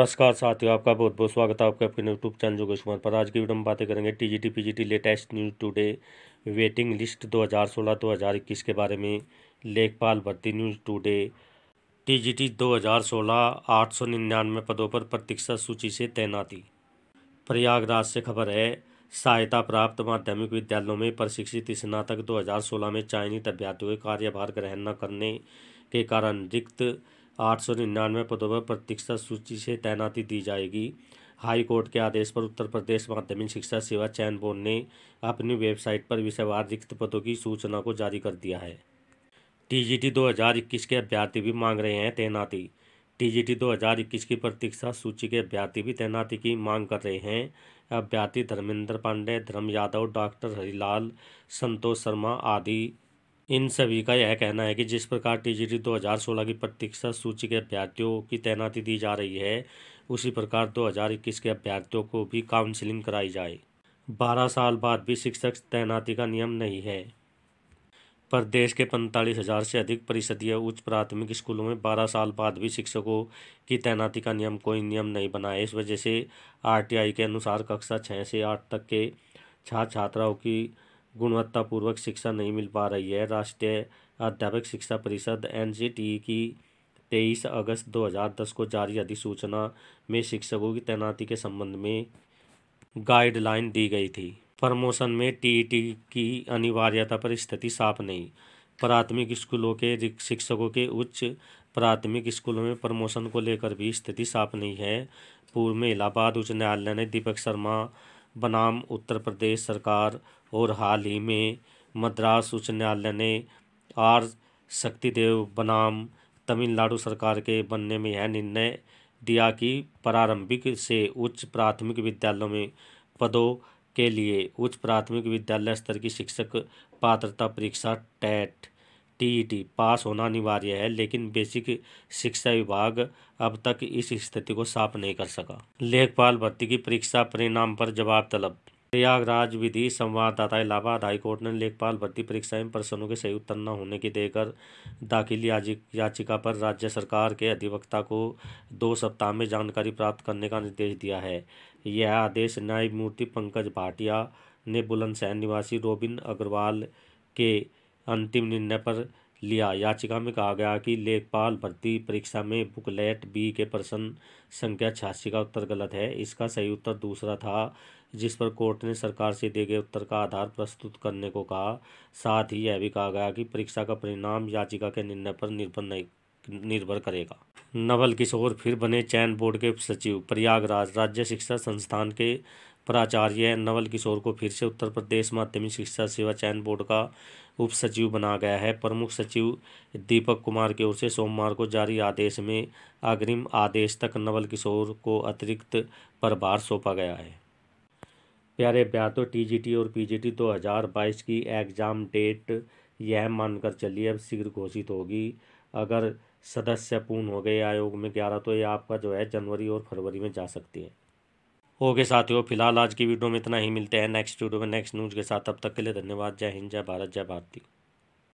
नमस्कार साथियों आपका बहुत बहुत स्वागत है आपके अपने यूट्यूब चैनल जोगेश कुमार पर आज की वीडियो में बातें करेंगे G T latest news today waiting list 2016-2021 के बारे में लेखपाल भर्ती न्यूज़ टुडे टीजीटी 2016 899 पदों पर प्रतीक्षा सूची से तैनाती प्रयागराज से खबर है सहायता प्राप्त माध्यमिक विद्यालयों में प्रशिक्षित स्नातक दो में चयनित अभ्यर्थियों के कार्यभार ग्रहण न करने के कारण रिक्त आठ सौ निन्यानवे पदों पर प्रतीक्षा सूची से तैनाती दी जाएगी हाई कोर्ट के आदेश पर उत्तर प्रदेश माध्यमिक शिक्षा सेवा चयन बोर्ड ने अपनी वेबसाइट पर विषयवार रिक्त पदों की सूचना को जारी कर दिया है टीजीटी 2021 के अभ्यर्थी भी मांग रहे हैं तैनाती टीजीटी 2021 की प्रतीक्षा सूची के अभ्यर्थी भी तैनाती की मांग कर रहे हैं अभ्यर्थी धर्मेंद्र पांडे धर्म यादव डॉक्टर हरिलाल संतोष शर्मा आदि इन सभी का यह कहना है कि जिस प्रकार टीजीटी 2016 की प्रतीक्षा सूची के अभ्यर्थियों की तैनाती दी जा रही है उसी प्रकार 2021 के अभ्यर्थियों को भी काउंसलिंग कराई जाए 12 साल बाद भी शिक्षक तैनाती का नियम नहीं है प्रदेश के पैंतालीस हजार से अधिक परिषदीय उच्च प्राथमिक स्कूलों में बारह साल बाद भी शिक्षकों की तैनाती का नियम कोई नियम नहीं बना है इस वजह से आरटीआई के अनुसार कक्षा छः से आठ तक के छात्र छात्राओं की गुणवत्तापूर्वक शिक्षा नहीं मिल पा रही है राष्ट्रीय अध्यापक शिक्षा परिषद एन की तेईस अगस्त 2010 को जारी अधिसूचना में शिक्षकों की तैनाती के संबंध में गाइडलाइन दी गई थी प्रमोशन में टीईटी की अनिवार्यता पर स्थिति साफ नहीं प्राथमिक स्कूलों के शिक्षकों के उच्च प्राथमिक स्कूलों में प्रमोशन को लेकर भी स्थिति साफ नहीं है पूर्व में इलाहाबाद उच्च न्यायालय ने दीपक शर्मा बनाम उत्तर प्रदेश सरकार और हाल ही में मद्रास उच्च न्यायालय ने आर शक्तिदेव बनाम तमिलनाडु सरकार के बनने में यह निर्णय दिया कि प्रारंभिक से उच्च प्राथमिक विद्यालयों में पदों के लिए उच्च प्राथमिक विद्यालय स्तर की शिक्षक पात्रता परीक्षा टैट टीईटी पास होना अनिवार्य है लेकिन बेसिक शिक्षा विभाग अब तक इस स्थिति को साफ नहीं कर सका लेखपाल भर्ती की परीक्षा परिणाम पर जवाब तलब प्रयागराज विधि संवाददाता इलाहाबाद हाईकोर्ट ने लेखपाल भर्ती परीक्षा में प्रश्नों के सही उत्तर न होने की देकर दाखिल याचिका पर राज्य सरकार के अधिवक्ता को दो सप्ताह में जानकारी प्राप्त करने का निर्देश दिया है यह आदेश न्यायमूर्ति पंकज भाटिया ने बुलंदशहर निवासी रोबिन अग्रवाल के अंतिम निर्णय पर लिया याचिका में कहा गया कि लेखपाल भर्ती परीक्षा में बुकलेट बी के प्रश्न संख्या छियासी का उत्तर गलत है इसका सही उत्तर दूसरा था जिस पर कोर्ट ने सरकार से दिए गए उत्तर का आधार प्रस्तुत करने को कहा साथ ही यह भी कहा गया कि परीक्षा का परिणाम याचिका के निर्णय पर निर्भर नहीं निर्भर करेगा नवल किशोर फिर बने चयन बोर्ड के सचिव प्रयागराज राज्य शिक्षा संस्थान के प्राचार्य नवल किशोर को फिर से उत्तर प्रदेश माध्यमिक शिक्षा सेवा चयन बोर्ड का उप सचिव बना गया है प्रमुख सचिव दीपक कुमार की ओर से सोमवार को जारी आदेश में अग्रिम आदेश तक नवल किशोर को अतिरिक्त प्रभार सौंपा गया है प्यारे अभ्यार्थियों टीजीटी और पीजीटी 2022 की एग्ज़ाम डेट यह मानकर चलिए अब शीघ्र घोषित होगी अगर सदस्य पूर्ण हो गए आयोग में ग्यारह तो ये आपका जो है जनवरी और फरवरी में जा सकती है ओके साथियों फिलहाल आज की वीडियो में इतना ही मिलते हैं नेक्स्ट वीडियो में नेक्स्ट न्यूज़ के साथ तब तक के लिए धन्यवाद जय हिंद जय भारत जय भारती